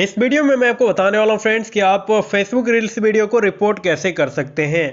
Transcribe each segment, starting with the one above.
इस वीडियो में मैं आपको बताने वाला हूँ फ्रेंड्स कि आप फेसबुक रील्स वीडियो को रिपोर्ट कैसे कर सकते हैं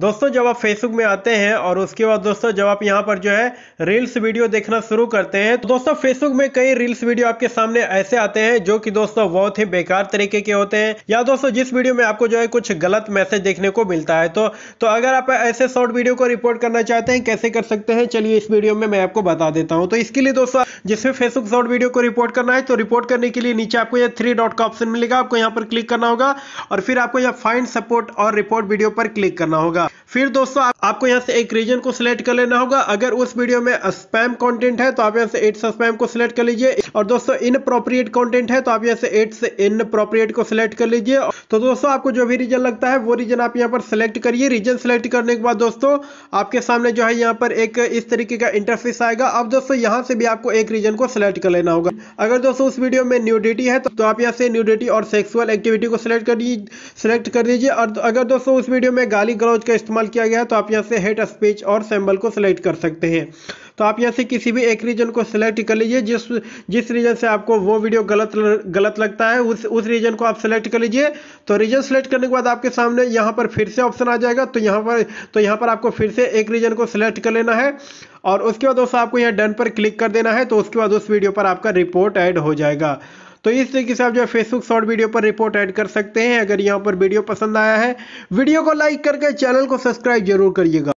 दोस्तों जब आप फेसबुक में आते हैं और उसके बाद दोस्तों जब आप यहाँ पर जो है रील्स वीडियो देखना शुरू करते हैं तो दोस्तों फेसबुक में कई रील्स वीडियो आपके सामने ऐसे आते हैं जो कि दोस्तों बहुत ही बेकार तरीके के होते हैं या दोस्तों जिस वीडियो में आपको जो है कुछ गलत मैसेज देखने को मिलता है तो, तो अगर आप ऐसे शॉर्ट वीडियो को रिपोर्ट करना चाहते हैं कैसे कर सकते हैं चलिए इस वीडियो में मैं आपको बता देता हूँ तो इसके लिए दोस्तों जिसमें फेसबुक शॉर्ट वीडियो को रिपोर्ट करना है तो रिपोर्ट करने के लिए नीचे आपको यह थ्री डॉट का ऑप्शन मिलेगा आपको यहाँ पर क्लिक करना होगा और फिर आपको यहाँ फाइंड सपोर्ट और रिपोर्ट वीडियो पर क्लिक करना होगा फिर दोस्तों आप, आपको यहाँ से एक रीजन को सिलेक्ट कर लेना होगा अगर उस वीडियो में स्पैम कंटेंट है तो आप यहाँ से एट्स स्पैम को सिलेक्ट कर लीजिए और दोस्तों इनप्रोप्रिएट कंटेंट है तो आप यहाँ से एट्स इनप्रोप्रिएट को सिलेक्ट कर लीजिए तो दोस्तों आपको जो भी रीजन लगता है वो रीजन आप यहाँ पर सिलेक्ट करिए रीजन सिलेक्ट करने के बाद दोस्तों आपके सामने जो है यहाँ पर एक इस तरीके का इंटरफेस आएगा अब दोस्तों यहाँ से भी आपको एक रीजन को सिलेक्ट कर लेना होगा अगर दोस्तों उस वीडियो में न्यूडिटी है तो, तो आप यहाँ से न्यूडिटी और सेक्सुअल एक्टिविटी को सिलेक्ट कर दीजिए सिलेक्ट कर दीजिए और तो- अगर दोस्तों उस वीडियो में गाली गलौज का इस्तेमाल किया गया तो आप यहाँ से हेट स्पीच और सैम्बल को सिलेक्ट कर सकते हैं तो आप यहाँ से किसी भी एक रीजन को सिलेक्ट कर लीजिए जिस जिस रीजन से आपको वो वीडियो गलत गलत लगता है उस उस रीजन को आप सिलेक्ट कर लीजिए तो रीजन सिलेक्ट करने के बाद आपके सामने यहाँ पर फिर से ऑप्शन आ जाएगा तो यहाँ पर तो यहाँ पर आपको फिर से एक रीजन को सिलेक्ट कर लेना है और उसके बाद दोस्तों आपको यहाँ डन पर क्लिक कर देना है तो उसके बाद उस वीडियो पर आपका रिपोर्ट ऐड हो जाएगा तो इस तरीके से आप जो है फेसबुक शॉर्ट वीडियो पर रिपोर्ट ऐड कर सकते हैं अगर यहाँ पर वीडियो पसंद आया है वीडियो को लाइक करके चैनल को सब्सक्राइब जरूर करिएगा